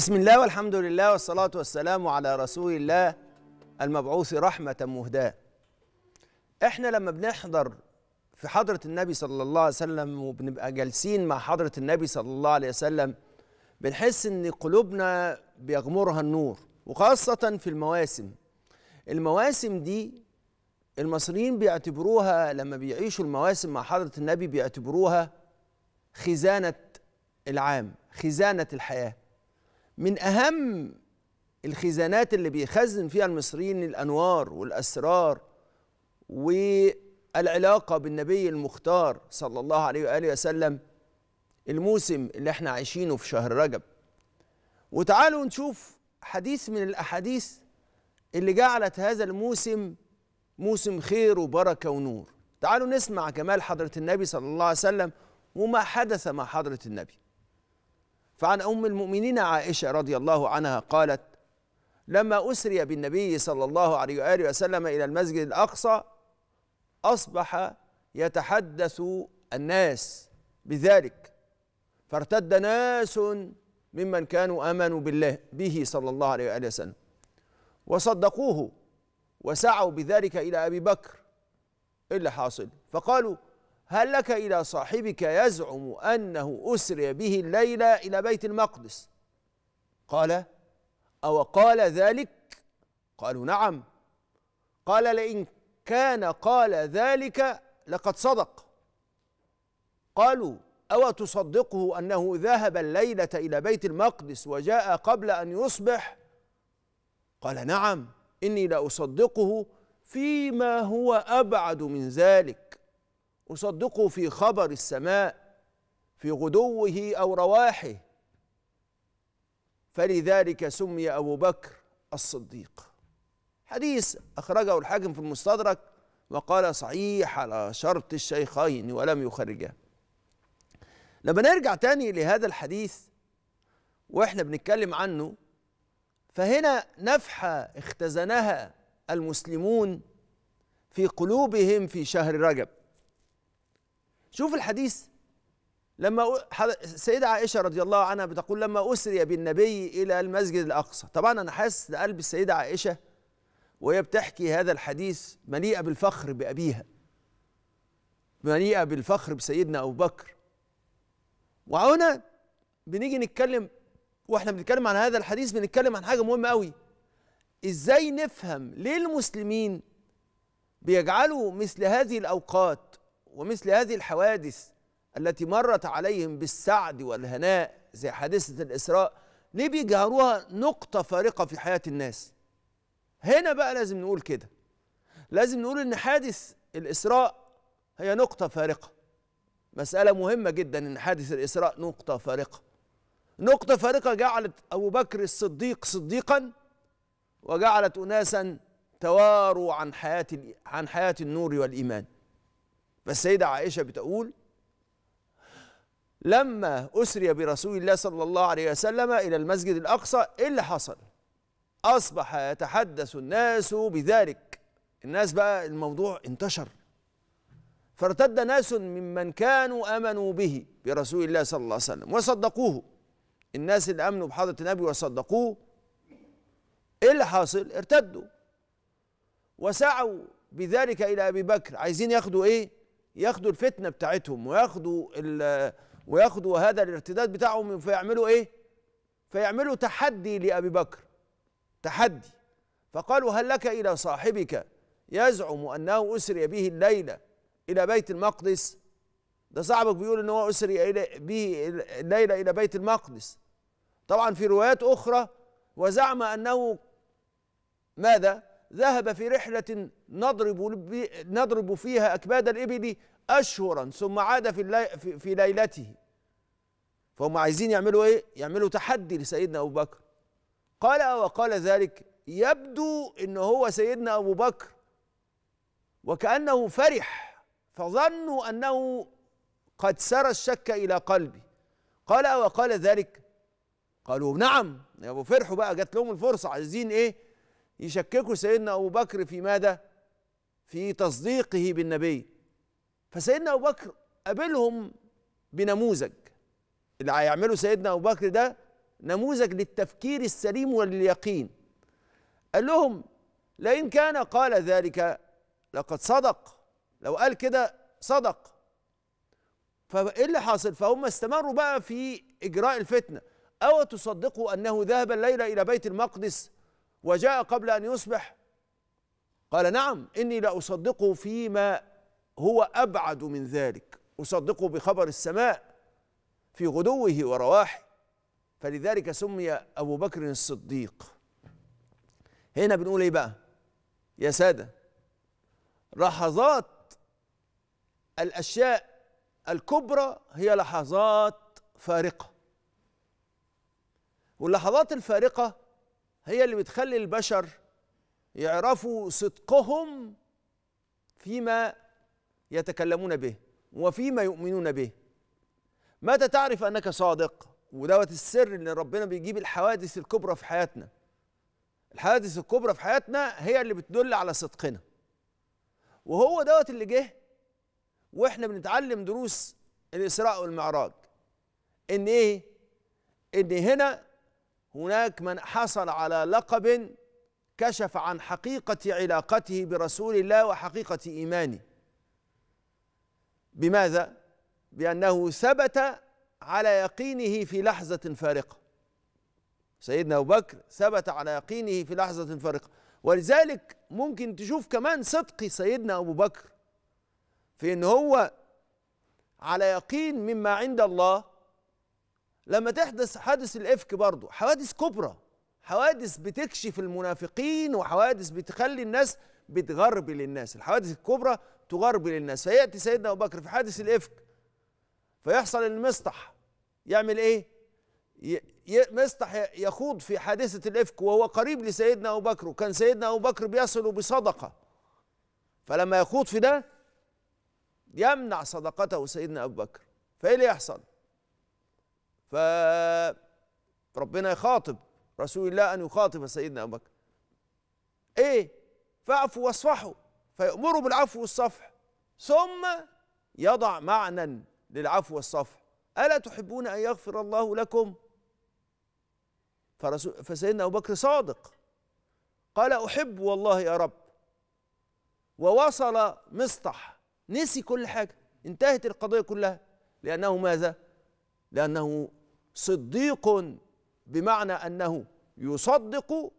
بسم الله والحمد لله والصلاة والسلام على رسول الله المبعوث رحمة مهداة احنا لما بنحضر في حضرة النبي صلى الله عليه وسلم وبنبقى جالسين مع حضرة النبي صلى الله عليه وسلم بنحس ان قلوبنا بيغمرها النور وخاصة في المواسم المواسم دي المصريين بيعتبروها لما بيعيشوا المواسم مع حضرة النبي بيعتبروها خزانة العام خزانة الحياة من اهم الخزانات اللي بيخزن فيها المصريين الانوار والاسرار والعلاقه بالنبي المختار صلى الله عليه واله وسلم الموسم اللي احنا عايشينه في شهر رجب وتعالوا نشوف حديث من الاحاديث اللي جعلت هذا الموسم موسم خير وبركه ونور تعالوا نسمع جمال حضره النبي صلى الله عليه وسلم وما حدث مع حضره النبي فعن أم المؤمنين عائشة رضي الله عنها قالت لما أسري بالنبي صلى الله عليه وآله وسلم إلى المسجد الأقصى أصبح يتحدث الناس بذلك فارتد ناس ممن كانوا آمنوا بالله به صلى الله عليه وآله وسلم وصدقوه وسعوا بذلك إلى أبي بكر إيه اللي حاصل فقالوا هل لك إلى صاحبك يزعم أنه أسري به الليلة إلى بيت المقدس قال أو قال ذلك قالوا نعم قال لئن كان قال ذلك لقد صدق قالوا أو تصدقه أنه ذهب الليلة إلى بيت المقدس وجاء قبل أن يصبح قال نعم إني لأصدقه فيما هو أبعد من ذلك أصدقه في خبر السماء في غدوه أو رواحه فلذلك سمي أبو بكر الصديق حديث أخرجه الحاكم في المستدرك وقال صحيح على شرط الشيخين ولم يخرجه لما نرجع تاني لهذا الحديث واحنا بنتكلم عنه فهنا نفحة اختزنها المسلمون في قلوبهم في شهر رجب شوف الحديث لما السيدة عائشة رضي الله عنها بتقول لما أسري بالنبي إلى المسجد الأقصى طبعا أنا حاسس لقلب السيدة عائشة وهي بتحكي هذا الحديث مليئة بالفخر بأبيها مليئة بالفخر بسيدنا أبو بكر وهنا بنيجي نتكلم واحنا بنتكلم عن هذا الحديث بنتكلم عن حاجة مهمة قوي ازاي نفهم ليه المسلمين بيجعلوا مثل هذه الأوقات ومثل هذه الحوادث التي مرت عليهم بالسعد والهناء زي حادثة الإسراء ليه بيجهروها نقطة فارقة في حياة الناس هنا بقى لازم نقول كده لازم نقول إن حادث الإسراء هي نقطة فارقة مسألة مهمة جدا إن حادث الإسراء نقطة فارقة نقطة فارقة جعلت أبو بكر الصديق صديقا وجعلت أناسا تواروا عن حياة عن حياة النور والإيمان فالسيدة عائشة بتقول لما أسري برسول الله صلى الله عليه وسلم إلى المسجد الأقصى إيه اللي حصل أصبح يتحدث الناس بذلك الناس بقى الموضوع انتشر فارتد ناس ممن كانوا امنوا به برسول الله صلى الله عليه وسلم وصدقوه الناس اللي امنوا بحضره النبي وصدقوه ايه اللي حاصل ارتدوا وسعوا بذلك الى ابي بكر عايزين ياخدوا ايه ياخدوا الفتنه بتاعتهم وياخدوا وياخدوا هذا الارتداد بتاعهم فيعملوا ايه؟ فيعملوا تحدي لابي بكر تحدي فقالوا هل لك الى صاحبك يزعم انه اسري به الليله الى بيت المقدس ده صاحبك بيقول ان هو اسري به الليله الى بيت المقدس طبعا في روايات اخرى وزعم انه ماذا؟ ذهب في رحلة نضرب, نضرب فيها أكباد الإبل أشهرا ثم عاد في, اللي في, ليلته فهم عايزين يعملوا إيه؟ يعملوا تحدي لسيدنا أبو بكر قال وقال ذلك يبدو أن هو سيدنا أبو بكر وكأنه فرح فظنوا أنه قد سرى الشك إلى قلبي قال وقال ذلك قالوا نعم يا أبو فرحوا بقى جات لهم الفرصة عايزين إيه يشككوا سيدنا أبو بكر في ماذا؟ في تصديقه بالنبي فسيدنا أبو بكر قابلهم بنموذج اللي هيعمله سيدنا أبو بكر ده نموذج للتفكير السليم ولليقين قال لهم لئن كان قال ذلك لقد صدق لو قال كده صدق فايه اللي حاصل فهم استمروا بقى في اجراء الفتنه او تصدقوا انه ذهب الليله الى بيت المقدس وجاء قبل أن يصبح قال نعم إني لأصدقه فيما هو أبعد من ذلك أصدقه بخبر السماء في غدوه ورواحه فلذلك سمي أبو بكر الصديق هنا بنقول إيه بقى يا سادة لحظات الأشياء الكبرى هي لحظات فارقة واللحظات الفارقة هي اللي بتخلي البشر يعرفوا صدقهم فيما يتكلمون به وفيما يؤمنون به متى تعرف انك صادق ودوت السر ان ربنا بيجيب الحوادث الكبرى في حياتنا الحوادث الكبرى في حياتنا هي اللي بتدل على صدقنا وهو دوت اللي جه واحنا بنتعلم دروس الاسراء والمعراج ان ايه ان هنا هناك من حصل على لقب كشف عن حقيقة علاقته برسول الله وحقيقة إيمانه بماذا؟ بأنه ثبت على يقينه في لحظة فارقة سيدنا أبو بكر ثبت على يقينه في لحظة فارقة ولذلك ممكن تشوف كمان صدق سيدنا أبو بكر في أن هو على يقين مما عند الله لما تحدث حادث الإفك برضه حوادث كبرى حوادث بتكشف المنافقين وحوادث بتخلي الناس بتغربل الناس الحوادث الكبرى تغربل الناس فيأتي سيدنا أبو بكر في حادث الإفك فيحصل المسطح يعمل إيه؟ مسطح يخوض في حادثة الإفك وهو قريب لسيدنا أبو بكر وكان سيدنا أبو بكر بيصل بصدقة فلما يخوض في ده يمنع صدقته سيدنا أبو بكر فإيه اللي يحصل؟ فربنا يخاطب رسول الله أن يخاطب سيدنا أبو بكر إيه فاعفوا واصفحوا فيأمروا بالعفو والصفح ثم يضع معنى للعفو والصفح ألا تحبون أن يغفر الله لكم فرسول فسيدنا أبو بكر صادق قال أحب والله يا رب ووصل مصطح نسي كل حاجة انتهت القضية كلها لأنه ماذا؟ لأنه صديق بمعنى انه يصدق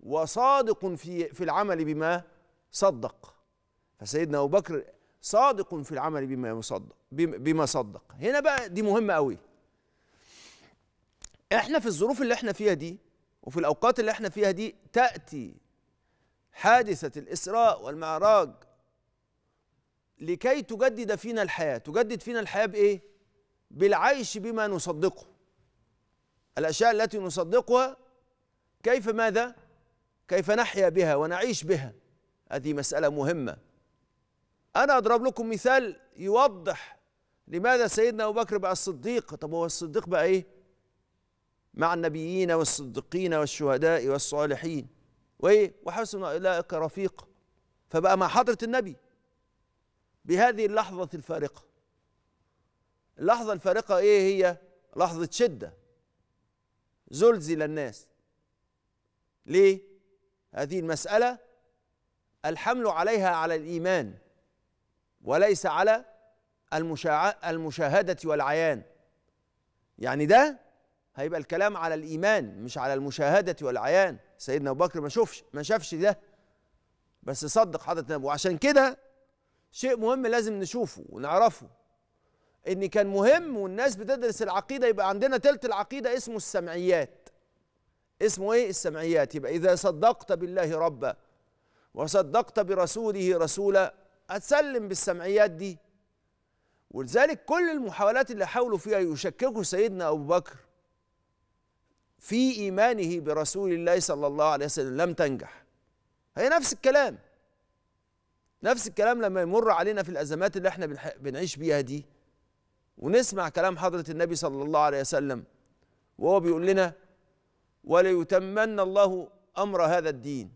وصادق في في العمل بما صدق فسيدنا ابو بكر صادق في العمل بما يصدق بما صدق هنا بقى دي مهمه قوي احنا في الظروف اللي احنا فيها دي وفي الاوقات اللي احنا فيها دي تاتي حادثه الاسراء والمعراج لكي تجدد فينا الحياه تجدد فينا الحياه بايه بالعيش بما نصدقه الأشياء التي نصدقها كيف ماذا؟ كيف نحيا بها ونعيش بها هذه مسألة مهمة أنا أضرب لكم مثال يوضح لماذا سيدنا أبو بكر بقى الصديق طب هو الصديق بقى إيه؟ مع النبيين والصديقين والشهداء والصالحين وإيه؟ وحسن أولئك رفيق فبقى مع حضرة النبي بهذه اللحظة الفارقة اللحظة الفارقة إيه هي؟ لحظة شدة زلزل الناس ليه هذه المسألة الحمل عليها على الإيمان وليس على المشاهدة والعيان يعني ده هيبقى الكلام على الإيمان مش على المشاهدة والعيان سيدنا أبو بكر ما شافش ما شافش ده بس صدق حضرة النبي وعشان كده شيء مهم لازم نشوفه ونعرفه ان كان مهم والناس بتدرس العقيده يبقى عندنا تلت العقيده اسمه السمعيات اسمه ايه السمعيات يبقى اذا صدقت بالله ربا وصدقت برسوله رسولا هتسلم بالسمعيات دي ولذلك كل المحاولات اللي حاولوا فيها يشككوا سيدنا ابو بكر في ايمانه برسول الله صلى الله عليه وسلم لم تنجح هي نفس الكلام نفس الكلام لما يمر علينا في الازمات اللي احنا بنعيش بيها دي ونسمع كلام حضرة النبي صلى الله عليه وسلم وهو بيقول لنا وليتمن الله أمر هذا الدين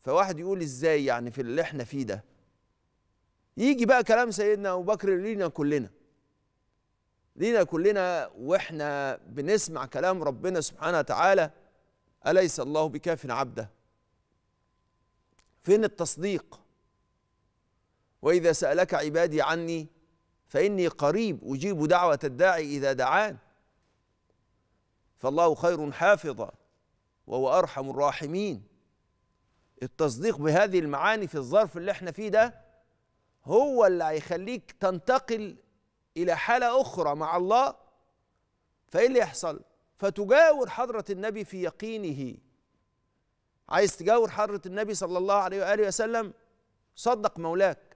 فواحد يقول إزاي يعني في اللي احنا فيه ده يجي بقى كلام سيدنا أبو بكر لينا كلنا لينا كلنا واحنا بنسمع كلام ربنا سبحانه وتعالى أليس الله بكاف عبده فين التصديق وإذا سألك عبادي عني فإني قريب أجيب دعوة الداعي إذا دعان فالله خير حافظا وهو أرحم الراحمين التصديق بهذه المعاني في الظرف اللي احنا فيه ده هو اللي هيخليك تنتقل إلى حالة أخرى مع الله فإيه اللي يحصل؟ فتجاور حضرة النبي في يقينه عايز تجاور حضرة النبي صلى الله عليه وآله وسلم صدق مولاك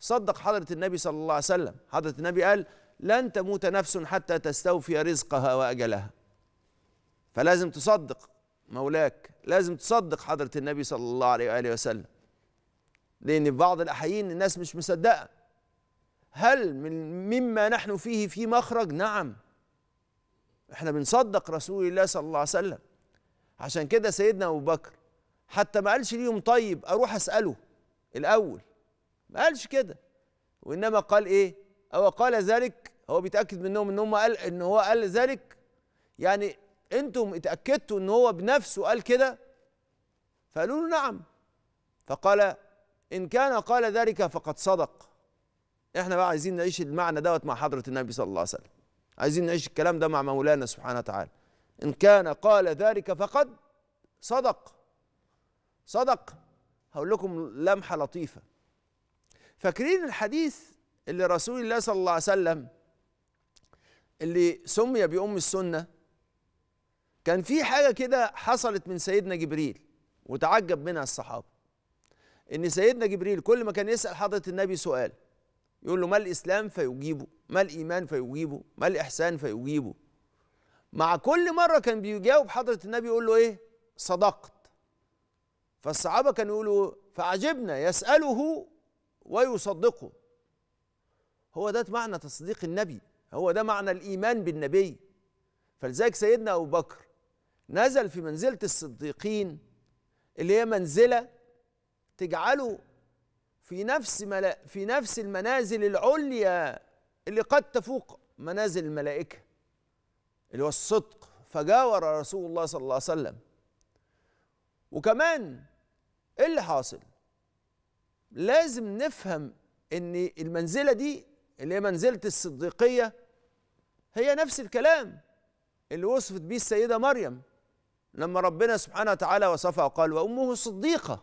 صدق حضرة النبي صلى الله عليه وسلم حضرة النبي قال لن تموت نفس حتى تستوفي رزقها وأجلها فلازم تصدق مولاك لازم تصدق حضرة النبي صلى الله عليه وآله وسلم لأن في بعض الأحيان الناس مش مصدقة هل من مما نحن فيه في مخرج نعم احنا بنصدق رسول الله صلى الله عليه وسلم عشان كده سيدنا أبو بكر حتى ما قالش ليهم طيب أروح أسأله الأول ما قالش كده وانما قال ايه او قال ذلك هو بيتاكد منهم ان هم قال ان هو قال ذلك يعني انتم اتاكدتوا ان هو بنفسه قال كده فقالوا له نعم فقال ان كان قال ذلك فقد صدق احنا بقى عايزين نعيش المعنى دوت مع حضره النبي صلى الله عليه وسلم عايزين نعيش الكلام ده مع مولانا سبحانه وتعالى ان كان قال ذلك فقد صدق صدق هقول لكم لمحه لطيفه فاكرين الحديث اللي رسول الله صلى الله عليه وسلم اللي سمي بأم السنة كان في حاجة كده حصلت من سيدنا جبريل وتعجب منها الصحابة إن سيدنا جبريل كل ما كان يسأل حضرة النبي سؤال يقول له ما الإسلام فيجيبه ما الإيمان فيجيبه ما الإحسان فيجيبه مع كل مرة كان بيجاوب حضرة النبي يقول له إيه صدقت فالصحابة كانوا يقولوا فعجبنا يسأله ويصدقه هو ده معنى تصديق النبي هو ده معنى الإيمان بالنبي فلذلك سيدنا أبو بكر نزل في منزلة الصديقين اللي هي منزلة تجعله في نفس ملا في نفس المنازل العليا اللي قد تفوق منازل الملائكة اللي هو الصدق فجاور رسول الله صلى الله عليه وسلم وكمان ايه اللي حاصل لازم نفهم ان المنزله دي اللي هي منزله الصديقيه هي نفس الكلام اللي وصفت به السيده مريم لما ربنا سبحانه وتعالى وصفها وقال وامه صديقه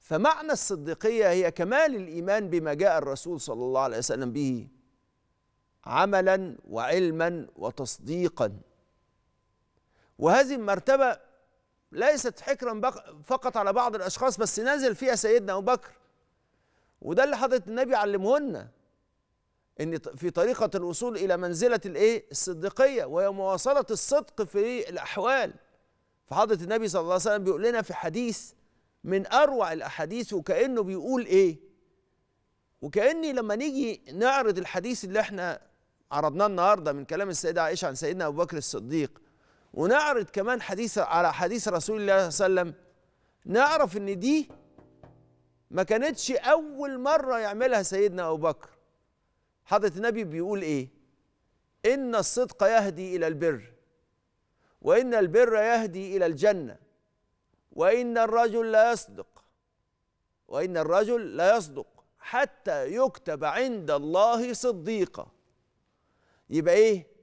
فمعنى الصديقيه هي كمال الايمان بما جاء الرسول صلى الله عليه وسلم به عملا وعلما وتصديقا وهذه المرتبه ليست حكرا فقط على بعض الاشخاص بس نازل فيها سيدنا ابو بكر وده اللي حضره النبي علمه لنا ان في طريقه الوصول الى منزله الايه الصديقيه وهي مواصله الصدق في الاحوال فحضره النبي صلى الله عليه وسلم بيقول لنا في حديث من اروع الاحاديث وكانه بيقول ايه وكاني لما نيجي نعرض الحديث اللي احنا عرضناه النهارده من كلام السيده عائشه عن سيدنا ابو بكر الصديق ونعرض كمان حديث على حديث رسول الله صلى الله عليه وسلم نعرف ان دي ما كانتش اول مره يعملها سيدنا ابو بكر حضره النبي بيقول ايه ان الصدق يهدي الى البر وان البر يهدي الى الجنه وان الرجل لا يصدق وان الرجل لا يصدق حتى يكتب عند الله صديقا يبقى ايه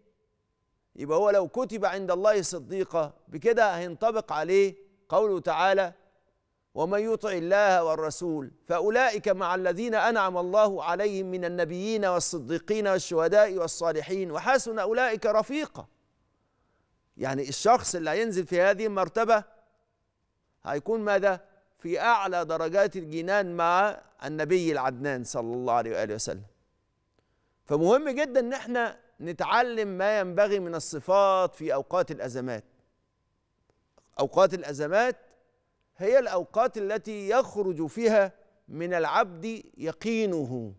يبقى هو لو كتب عند الله صديقة بكده هينطبق عليه قوله تعالى ومن يطع الله والرسول فأولئك مع الذين أنعم الله عليهم من النبيين والصديقين والشهداء والصالحين وحسن أولئك رفيقا يعني الشخص اللي هينزل في هذه المرتبة هيكون ماذا في أعلى درجات الجنان مع النبي العدنان صلى الله عليه وآله وسلم فمهم جدا ان احنا نتعلم ما ينبغي من الصفات في اوقات الازمات اوقات الازمات هي الاوقات التي يخرج فيها من العبد يقينه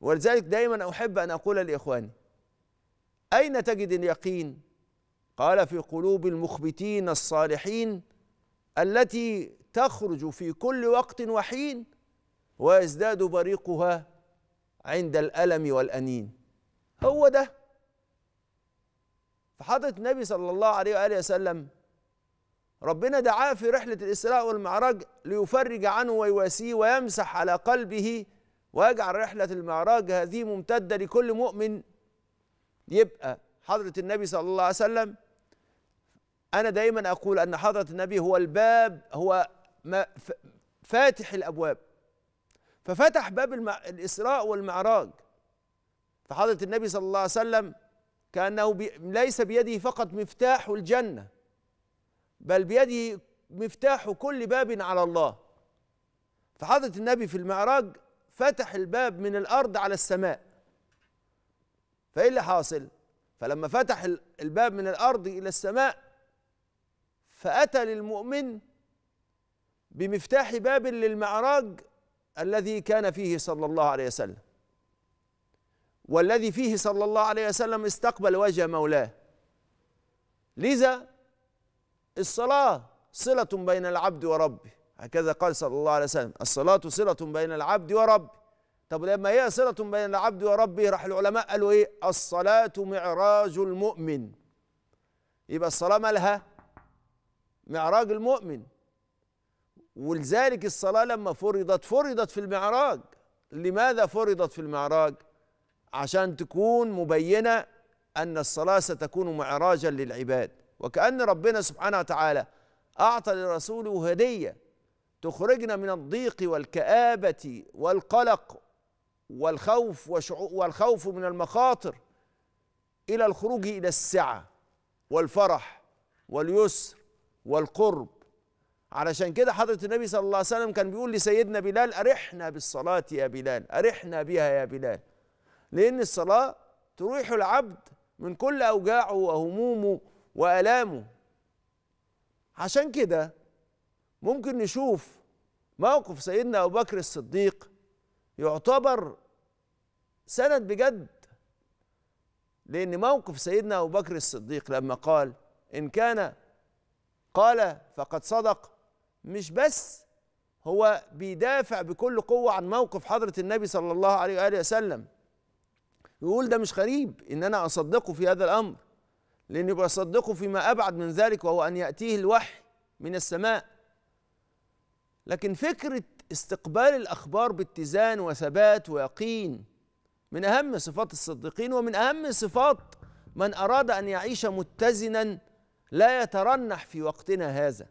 ولذلك دائما احب ان اقول لاخواني اين تجد اليقين قال في قلوب المخبتين الصالحين التي تخرج في كل وقت وحين ويزداد بريقها عند الالم والانين هو ده فحضرة النبي صلى الله عليه وآله وسلم ربنا دعاه في رحلة الإسراء والمعراج ليفرج عنه ويواسيه ويمسح على قلبه ويجعل رحلة المعراج هذه ممتدة لكل مؤمن يبقى حضرة النبي صلى الله عليه وسلم أنا دايما أقول أن حضرة النبي هو الباب هو ما فاتح الأبواب ففتح باب الإسراء والمعراج فحضرة النبي صلى الله عليه وسلم كأنه بي ليس بيده فقط مفتاح الجنة بل بيده مفتاح كل باب على الله فحضرة النبي في المعراج فتح الباب من الأرض على السماء فإيه اللي حاصل؟ فلما فتح الباب من الأرض إلى السماء فأتى للمؤمن بمفتاح باب للمعراج الذي كان فيه صلى الله عليه وسلم والذي فيه صلى الله عليه وسلم استقبل وجه مولاه لذا الصلاة صلة بين العبد وربه هكذا قال صلى الله عليه وسلم الصلاة صلة بين العبد وربه طب لما هي صلة بين العبد وربه راح العلماء قالوا ايه الصلاة معراج المؤمن يبقى الصلاة مالها معراج المؤمن ولذلك الصلاة لما فرضت فرضت في المعراج لماذا فرضت في المعراج عشان تكون مبينه ان الصلاه ستكون معراجا للعباد وكان ربنا سبحانه وتعالى اعطى لرسوله هديه تخرجنا من الضيق والكابه والقلق والخوف والخوف من المخاطر الى الخروج الى السعه والفرح واليسر والقرب علشان كده حضرة النبي صلى الله عليه وسلم كان بيقول لسيدنا بلال أرحنا بالصلاة يا بلال أرحنا بها يا بلال لأن الصلاة تريح العبد من كل أوجاعه وهمومه وآلامه عشان كده ممكن نشوف موقف سيدنا أبو بكر الصديق يعتبر سند بجد لأن موقف سيدنا أبو بكر الصديق لما قال إن كان قال فقد صدق مش بس هو بيدافع بكل قوة عن موقف حضرة النبي صلى الله عليه وآله وسلم يقول ده مش غريب ان انا اصدقه في هذا الامر لاني يبقى يصدقه فيما ابعد من ذلك وهو ان ياتيه الوحي من السماء لكن فكره استقبال الاخبار باتزان وثبات ويقين من اهم صفات الصديقين ومن اهم صفات من اراد ان يعيش متزنا لا يترنح في وقتنا هذا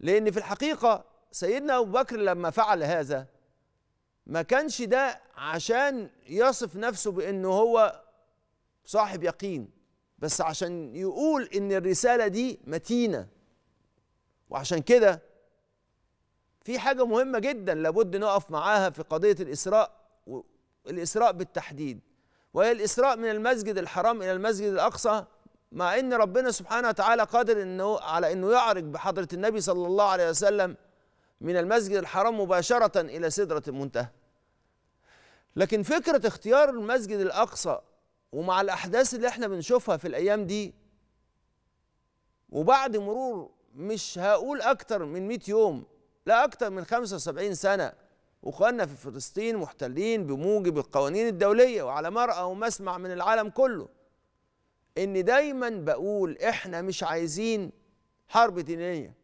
لان في الحقيقه سيدنا ابو بكر لما فعل هذا ما كانش ده عشان يصف نفسه بانه هو صاحب يقين بس عشان يقول ان الرساله دي متينه وعشان كده في حاجه مهمه جدا لابد نقف معاها في قضيه الاسراء الاسراء بالتحديد وهي الاسراء من المسجد الحرام الى المسجد الاقصى مع ان ربنا سبحانه وتعالى قادر انه على انه يعرج بحضره النبي صلى الله عليه وسلم من المسجد الحرام مباشرة إلى سدرة المنتهى لكن فكرة اختيار المسجد الأقصى ومع الأحداث اللي احنا بنشوفها في الأيام دي وبعد مرور مش هقول أكتر من 100 يوم لا أكتر من 75 سنة وقنا في فلسطين محتلين بموجب القوانين الدولية وعلى مرأى ومسمع من العالم كله إن دايما بقول إحنا مش عايزين حرب دينية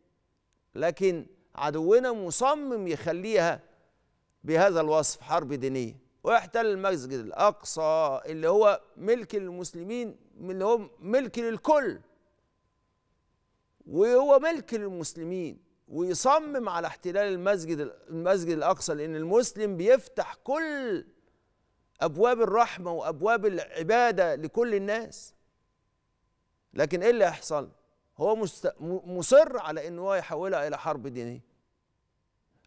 لكن عدونا مصمم يخليها بهذا الوصف حرب دينية ويحتل المسجد الأقصى اللي هو ملك المسلمين اللي هو ملك للكل وهو ملك للمسلمين ويصمم على احتلال المسجد المسجد الأقصى لأن المسلم بيفتح كل أبواب الرحمة وأبواب العبادة لكل الناس لكن إيه اللي هيحصل؟ هو مست... مصر على ان هو يحولها الى حرب دينيه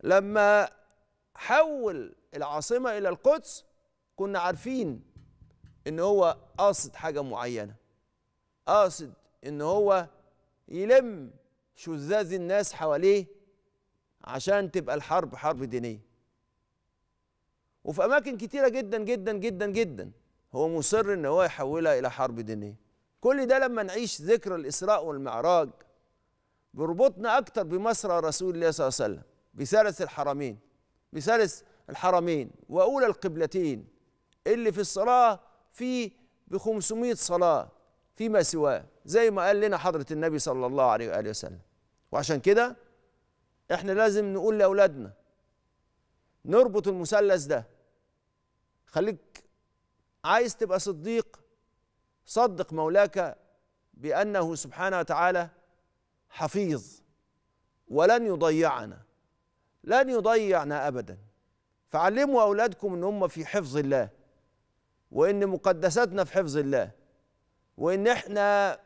لما حول العاصمه الى القدس كنا عارفين ان هو قاصد حاجه معينه قاصد ان هو يلم شذاذ الناس حواليه عشان تبقى الحرب حرب دينيه وفي اماكن كتيره جدا جدا جدا جدا هو مصر ان هو يحولها الى حرب دينيه كل ده لما نعيش ذكرى الإسراء والمعراج بيربطنا أكتر بمسرى رسول الله صلى الله عليه وسلم بثالث الحرمين بثالث الحرمين وأولى القبلتين اللي في الصلاة في ب 500 صلاة فيما سواه زي ما قال لنا حضرة النبي صلى الله عليه وآله وسلم وعشان كده احنا لازم نقول لأولادنا نربط المثلث ده خليك عايز تبقى صديق صدق مولاك بانه سبحانه وتعالى حفيظ ولن يضيعنا لن يضيعنا ابدا فعلموا اولادكم ان هم في حفظ الله وان مقدساتنا في حفظ الله وان احنا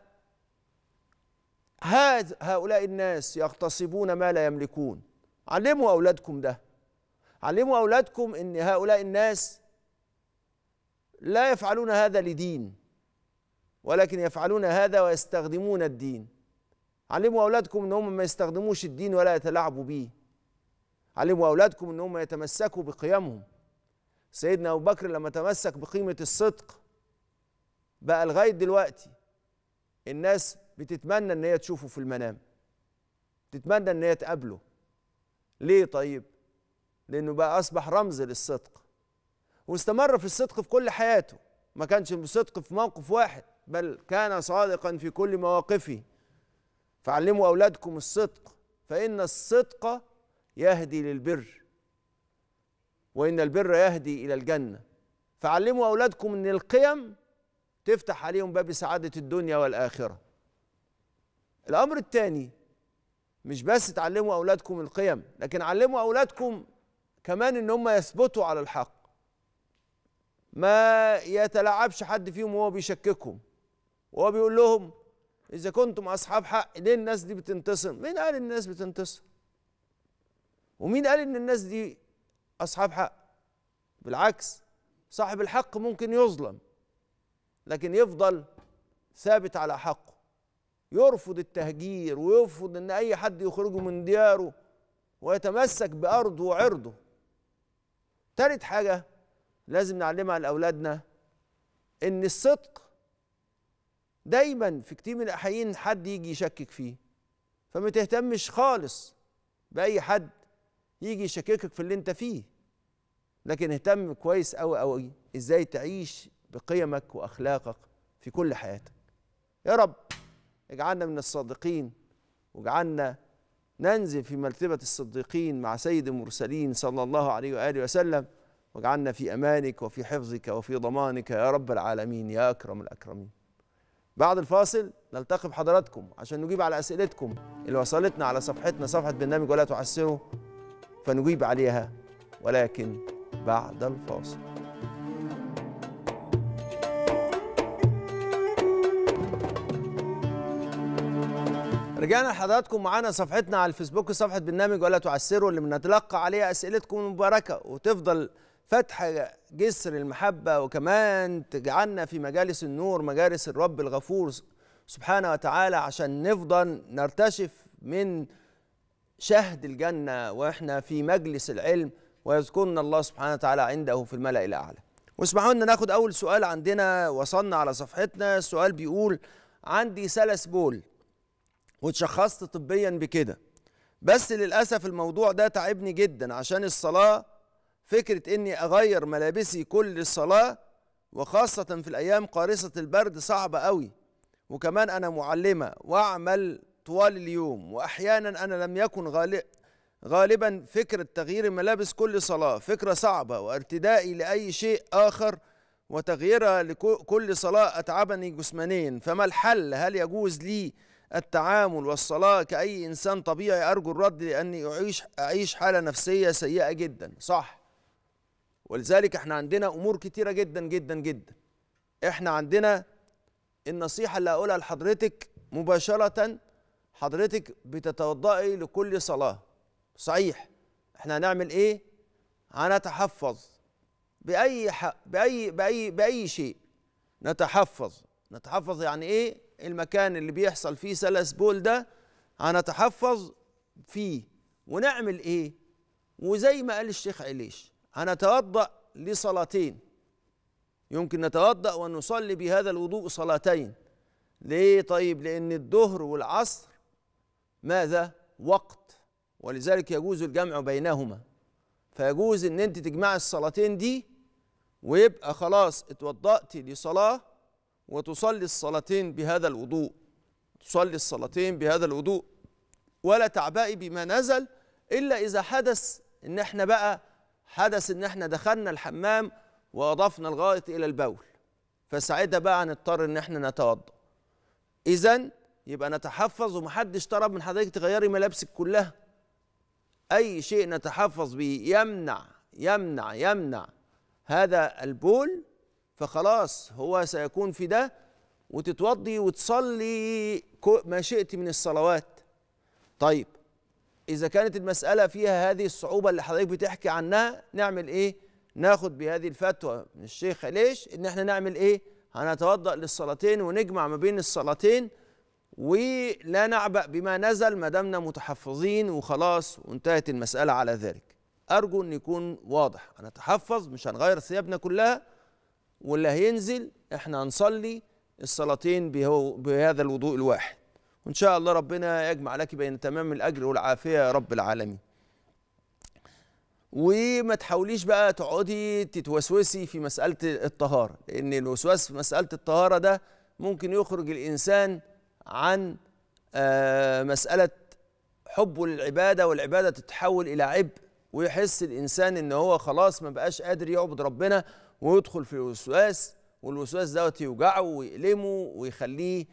هؤلاء الناس يغتصبون ما لا يملكون علموا اولادكم ده علموا اولادكم ان هؤلاء الناس لا يفعلون هذا لدين ولكن يفعلون هذا ويستخدمون الدين علموا أولادكم أن هم ما يستخدموش الدين ولا يتلاعبوا به علموا أولادكم أن هم يتمسكوا بقيمهم سيدنا أبو بكر لما تمسك بقيمة الصدق بقى لغاية دلوقتي الناس بتتمنى أن هي تشوفه في المنام تتمنى أن هي تقابله ليه طيب؟ لأنه بقى أصبح رمز للصدق واستمر في الصدق في كل حياته ما كانش صدق في موقف واحد بل كان صادقا في كل مواقفه فعلموا أولادكم الصدق فإن الصدق يهدي للبر وإن البر يهدي إلى الجنة فعلموا أولادكم أن القيم تفتح عليهم باب سعادة الدنيا والآخرة الأمر الثاني مش بس تعلموا أولادكم القيم لكن علموا أولادكم كمان أن هم يثبتوا على الحق ما يتلاعبش حد فيهم وهو بيشككهم وهو بيقول لهم إذا كنتم أصحاب حق ليه الناس دي بتنتصر؟ مين قال الناس بتنتصر؟ ومين قال إن الناس دي أصحاب حق؟ بالعكس صاحب الحق ممكن يظلم لكن يفضل ثابت على حقه يرفض التهجير ويرفض ان اي حد يخرجه من دياره ويتمسك بارضه وعرضه تالت حاجه لازم نعلمها لاولادنا ان الصدق دايما في كتير من الاحيان حد يجي يشكك فيه فما تهتمش خالص باي حد يجي يشككك في اللي انت فيه لكن اهتم كويس قوي قوي ازاي تعيش بقيمك واخلاقك في كل حياتك يا رب اجعلنا من الصادقين واجعلنا ننزل في مرتبة الصديقين مع سيد المرسلين صلى الله عليه وآله وسلم واجعلنا في أمانك وفي حفظك وفي ضمانك يا رب العالمين يا أكرم الأكرمين بعد الفاصل نلتقي بحضراتكم عشان نجيب على اسئلتكم اللي وصلتنا على صفحتنا صفحه برنامج ولا تعسره فنجيب عليها ولكن بعد الفاصل رجعنا لحضراتكم معانا صفحتنا على الفيسبوك صفحه برنامج ولا تعسروا اللي بنتلقى عليها اسئلتكم المباركه وتفضل فتح جسر المحبة وكمان تجعلنا في مجالس النور مجالس الرب الغفور سبحانه وتعالى عشان نفضل نرتشف من شهد الجنة وإحنا في مجلس العلم ويذكرنا الله سبحانه وتعالى عنده في الملأ الأعلى واسمحوا لنا ناخد أول سؤال عندنا وصلنا على صفحتنا السؤال بيقول عندي سلس بول وتشخصت طبيا بكده بس للأسف الموضوع ده تعبني جدا عشان الصلاة فكرة إني أغير ملابسي كل الصلاة وخاصة في الأيام قارصة البرد صعبة أوي وكمان أنا معلمة وأعمل طوال اليوم وأحيانا أنا لم يكن غالب غالبا فكرة تغيير الملابس كل صلاة فكرة صعبة وارتدائي لأي شيء آخر وتغييرها لكل صلاة أتعبني جسمانيا فما الحل هل يجوز لي التعامل والصلاة كأي إنسان طبيعي أرجو الرد لأني أعيش, أعيش حالة نفسية سيئة جدا صح ولذلك احنا عندنا امور كتيره جدا جدا جدا احنا عندنا النصيحه اللي هقولها لحضرتك مباشره حضرتك بتتوضئي لكل صلاه صحيح احنا هنعمل ايه هنتحفظ باي باي باي باي شيء نتحفظ نتحفظ يعني ايه المكان اللي بيحصل فيه سلس بول ده هنتحفظ فيه ونعمل ايه وزي ما قال الشيخ عليش هنتوضأ لصلاتين يمكن نتوضأ ونصلي بهذا الوضوء صلاتين ليه طيب لأن الظهر والعصر ماذا وقت ولذلك يجوز الجمع بينهما فيجوز ان انت تجمع الصلاتين دي ويبقى خلاص اتوضأت لصلاة وتصلي الصلاتين بهذا الوضوء تصلي الصلاتين بهذا الوضوء ولا تعبأي بما نزل إلا إذا حدث إن احنا بقى حدث ان احنا دخلنا الحمام واضفنا الغائط الى البول فساعتها بقى هنضطر ان احنا نتوضا اذا يبقى نتحفظ ومحدش طلب من حضرتك تغيري ملابسك كلها اي شيء نتحفظ به يمنع يمنع يمنع هذا البول فخلاص هو سيكون في ده وتتوضي وتصلي ما شئت من الصلوات طيب إذا كانت المسألة فيها هذه الصعوبة اللي حضرتك بتحكي عنها نعمل إيه؟ ناخد بهذه الفتوى من الشيخ ليش إن إحنا نعمل إيه؟ هنتوضأ للصلاتين ونجمع ما بين الصلاتين ولا نعبأ بما نزل ما دامنا متحفظين وخلاص وانتهت المسألة على ذلك. أرجو إن يكون واضح، هنتحفظ مش هنغير ثيابنا كلها واللي هينزل إحنا هنصلي الصلاتين بهذا الوضوء الواحد. وإن شاء الله ربنا يجمع لك بين تمام الأجر والعافية يا رب العالمين وما تحاوليش بقى تقعدي تتوسوسي في مسألة الطهارة لأن الوسواس في مسألة الطهارة ده ممكن يخرج الإنسان عن آه، مسألة حبه للعبادة والعبادة تتحول إلى عبء ويحس الإنسان إن هو خلاص ما بقاش قادر يعبد ربنا ويدخل في الوسواس والوسواس دوت يوجعه ويؤلمه ويخليه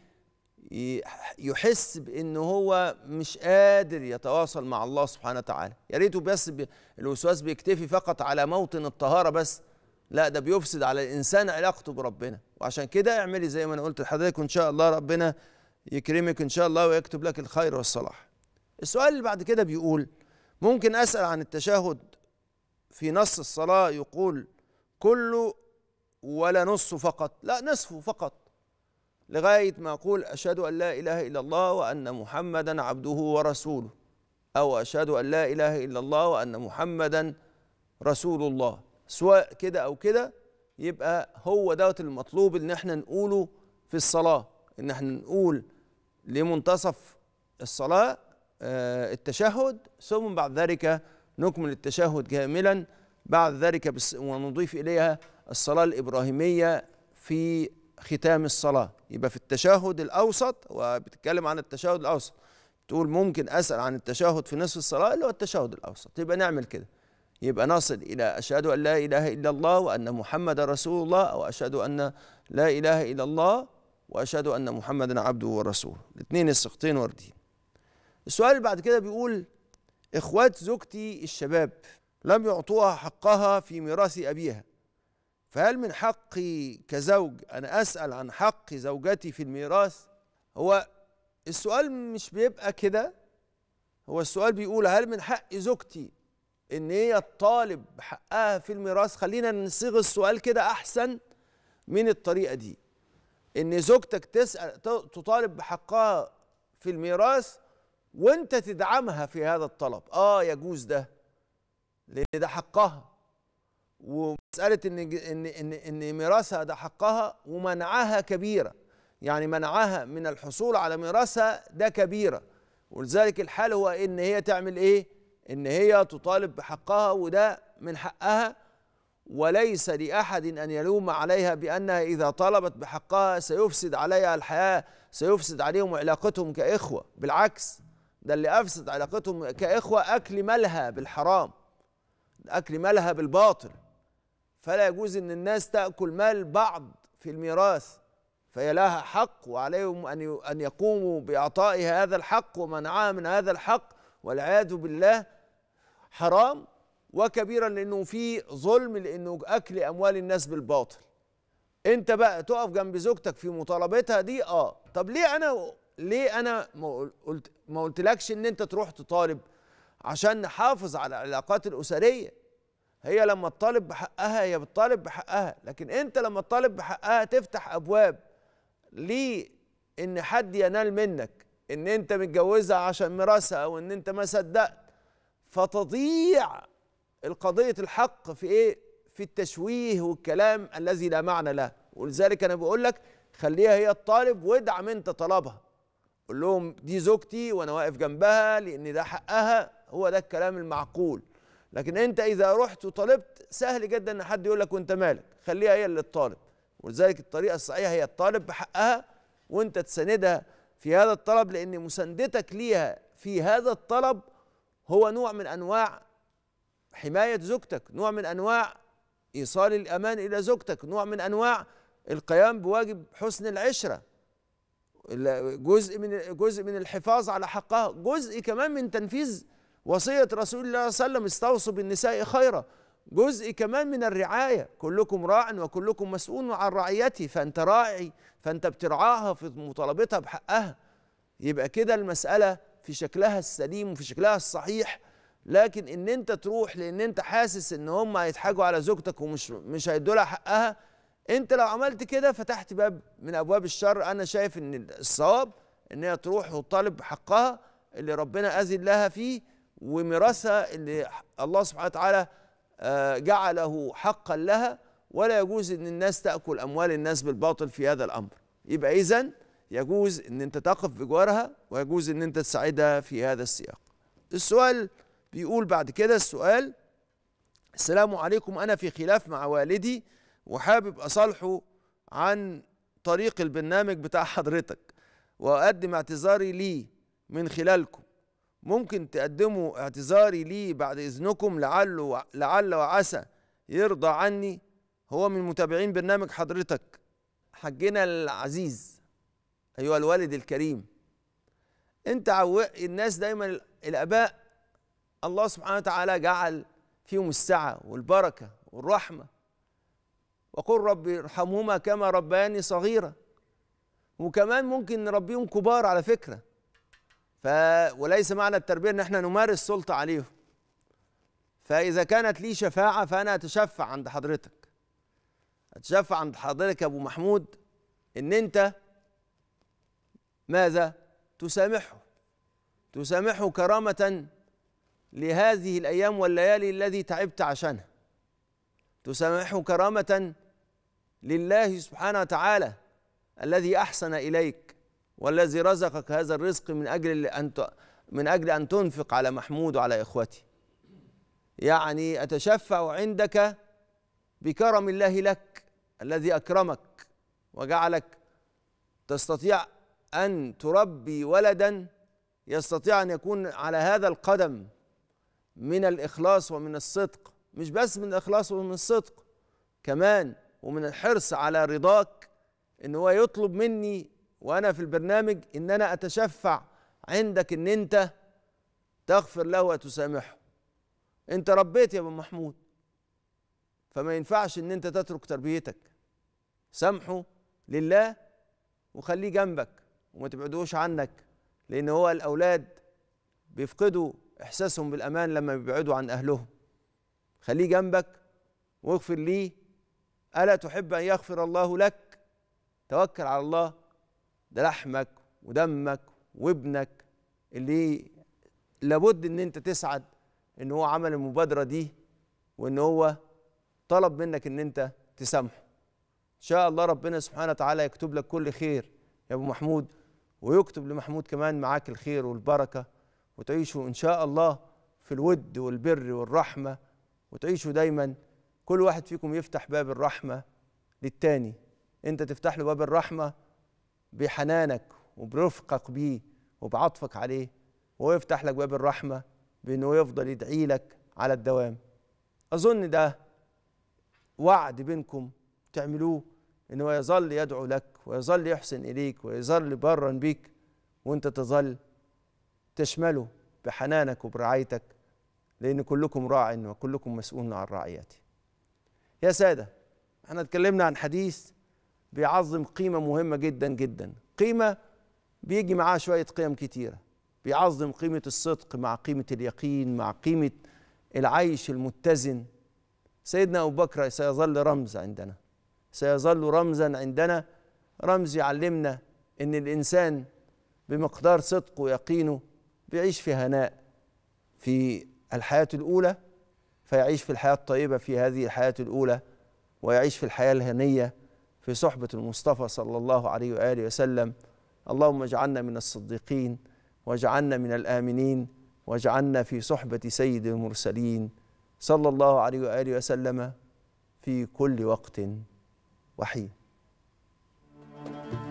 يحس بان هو مش قادر يتواصل مع الله سبحانه وتعالى يا ريته بس الوسواس بيكتفي فقط على موطن الطهاره بس لا ده بيفسد على الانسان علاقته بربنا وعشان كده اعملي زي ما انا قلت لحضرتك وان شاء الله ربنا يكرمك ان شاء الله ويكتب لك الخير والصلاح السؤال اللي بعد كده بيقول ممكن اسال عن التشهد في نص الصلاه يقول كله ولا نصه فقط لا نصفه فقط لغاية ما أقول أشهد أن لا إله إلا الله وأن محمدا عبده ورسوله أو أشهد أن لا إله إلا الله وأن محمدا رسول الله سواء كده أو كده يبقى هو دوت المطلوب إن احنا نقوله في الصلاة إن احنا نقول لمنتصف الصلاة آه، التشهد ثم بعد ذلك نكمل التشهد كاملا بعد ذلك ونضيف إليها الصلاة الإبراهيمية في ختام الصلاة يبقى في التشهد الأوسط وبتتكلم عن التشهد الأوسط تقول ممكن أسأل عن التشهد في نصف الصلاة اللي هو التشهد الأوسط يبقى نعمل كده يبقى نصل إلى أشهد أن لا إله إلا الله وأن محمد رسول الله أو أشهد أن لا إله إلا الله وأشهد أن محمدا عبده ورسوله الاثنين السقطين وردين السؤال اللي بعد كده بيقول إخوات زوجتي الشباب لم يعطوها حقها في ميراث أبيها فهل من حقي كزوج أنا أسأل عن حق زوجتي في الميراث هو السؤال مش بيبقى كده هو السؤال بيقول هل من حق زوجتي ان هي تطالب بحقها في الميراث خلينا نصيغ السؤال كده احسن من الطريقه دي ان زوجتك تسال تطالب بحقها في الميراث وانت تدعمها في هذا الطلب اه يجوز ده لان ده حقها و مسألة إن إن إن إن ميراثها ده حقها ومنعها كبيرة يعني منعها من الحصول على ميراثها ده كبيرة ولذلك الحال هو إن هي تعمل إيه؟ إن هي تطالب بحقها وده من حقها وليس لأحد أن يلوم عليها بأنها إذا طالبت بحقها سيفسد عليها الحياة سيفسد عليهم علاقتهم كإخوة بالعكس ده اللي أفسد علاقتهم كإخوة أكل مالها بالحرام أكل مالها بالباطل فلا يجوز ان الناس تاكل مال بعض في الميراث فهي لها حق وعليهم ان ان يقوموا باعطائها هذا الحق ومنعها من هذا الحق والعياذ بالله حرام وكبيرا لانه في ظلم لانه اكل اموال الناس بالباطل انت بقى تقف جنب زوجتك في مطالبتها دي اه طب ليه انا ليه انا ما قلت ما قلتلكش ان انت تروح تطالب عشان نحافظ على العلاقات الاسريه هي لما تطالب بحقها هي بتطالب بحقها لكن انت لما تطالب بحقها تفتح ابواب ليه ان حد ينال منك ان انت متجوزها عشان ميراثها او ان انت ما صدقت فتضيع القضية الحق في ايه في التشويه والكلام الذي لا معنى له ولذلك انا بقول لك خليها هي الطالب وادعم انت طلبها قول لهم دي زوجتي وانا واقف جنبها لان ده حقها هو ده الكلام المعقول لكن انت اذا رحت وطلبت سهل جدا ان حد يقول لك وانت مالك خليها هي اللي تطالب ولذلك الطريقه الصحيحه هي الطالب بحقها وانت تساندها في هذا الطلب لان مساندتك ليها في هذا الطلب هو نوع من انواع حمايه زوجتك نوع من انواع ايصال الامان الى زوجتك نوع من انواع القيام بواجب حسن العشره جزء من جزء من الحفاظ على حقها جزء كمان من تنفيذ وصية رسول الله صلى الله عليه وسلم استوصوا بالنساء خيرا جزء كمان من الرعاية كلكم راع وكلكم مسؤول عن رعيته فأنت راعي فأنت بترعاها في مطالبتها بحقها يبقى كده المسألة في شكلها السليم وفي شكلها الصحيح لكن ان انت تروح لان انت حاسس ان هم هيضحكوا على زوجتك ومش مش هيدوا لها حقها انت لو عملت كده فتحت باب من ابواب الشر انا شايف ان الصواب ان هي تروح وتطالب بحقها اللي ربنا اذن لها فيه وميراثها اللي الله سبحانه وتعالى آه، جعله حقا لها ولا يجوز ان الناس تاكل اموال الناس بالباطل في هذا الامر يبقى اذا يجوز ان انت تقف بجوارها ويجوز ان انت تساعدها في هذا السياق السؤال بيقول بعد كده السؤال السلام عليكم انا في خلاف مع والدي وحابب اصالحه عن طريق البرنامج بتاع حضرتك واقدم اعتذاري لي من خلالكم ممكن تقدموا اعتذاري لي بعد إذنكم لعله لعل وعسى يرضى عني هو من متابعين برنامج حضرتك حجنا العزيز أيها الوالد الكريم أنت عوق الناس دايما الآباء الله سبحانه وتعالى جعل فيهم السعة والبركة والرحمة وقل رب ارحمهما كما ربياني صغيرة وكمان ممكن نربيهم كبار على فكره ف وليس معنى التربيه ان احنا نمارس سلطه عليهم فاذا كانت لي شفاعه فانا اتشفع عند حضرتك اتشفع عند حضرتك يا ابو محمود ان انت ماذا تسامحه تسامحه كرامه لهذه الايام والليالي الذي تعبت عشانها تسامحه كرامه لله سبحانه وتعالى الذي احسن اليك والذي رزقك هذا الرزق من أجل أن من أجل أن تنفق على محمود وعلى إخوتي يعني أتشفع عندك بكرم الله لك الذي أكرمك وجعلك تستطيع أن تربي ولدا يستطيع أن يكون على هذا القدم من الإخلاص ومن الصدق مش بس من الإخلاص ومن الصدق كمان ومن الحرص على رضاك إن هو يطلب مني وانا في البرنامج ان انا اتشفع عندك ان انت تغفر له وتسامحه انت ربيت يا ابو محمود فما ينفعش ان انت تترك تربيتك سامحه لله وخليه جنبك وما تبعدوش عنك لان هو الاولاد بيفقدوا احساسهم بالامان لما بيبعدوا عن اهلهم خليه جنبك واغفر ليه الا تحب ان يغفر الله لك توكل على الله ده لحمك ودمك وابنك اللي لابد ان انت تسعد ان هو عمل المبادره دي وان هو طلب منك ان انت تسامحه ان شاء الله ربنا سبحانه وتعالى يكتب لك كل خير يا ابو محمود ويكتب لمحمود كمان معاك الخير والبركه وتعيشوا ان شاء الله في الود والبر والرحمه وتعيشوا دايما كل واحد فيكم يفتح باب الرحمه للتاني انت تفتح له باب الرحمه بحنانك وبرفقك بيه وبعطفك عليه وهو يفتح لك باب الرحمة بأنه يفضل يدعي لك على الدوام أظن ده وعد بينكم تعملوه ان هو يظل يدعو لك ويظل يحسن اليك ويظل برا بيك وانت تظل تشمله بحنانك وبرعايتك لان كلكم راع وكلكم مسؤول عن رعيته يا ساده احنا اتكلمنا عن حديث بيعظم قيمة مهمة جدا جدا قيمة بيجي معاها شوية قيم كتيرة بيعظم قيمة الصدق مع قيمة اليقين مع قيمة العيش المتزن سيدنا أبو بكر سيظل رمز عندنا سيظل رمزا عندنا رمز يعلمنا ان الانسان بمقدار صدقه ويقينه بيعيش في هناء في الحياه الاولى فيعيش في الحياه الطيبه في هذه الحياه الاولى ويعيش في الحياه الهنيه في صحبة المصطفى صلى الله عليه وآله وسلم اللهم اجعلنا من الصديقين واجعلنا من الآمنين واجعلنا في صحبة سيد المرسلين صلى الله عليه وآله وسلم في كل وقت وحين thank you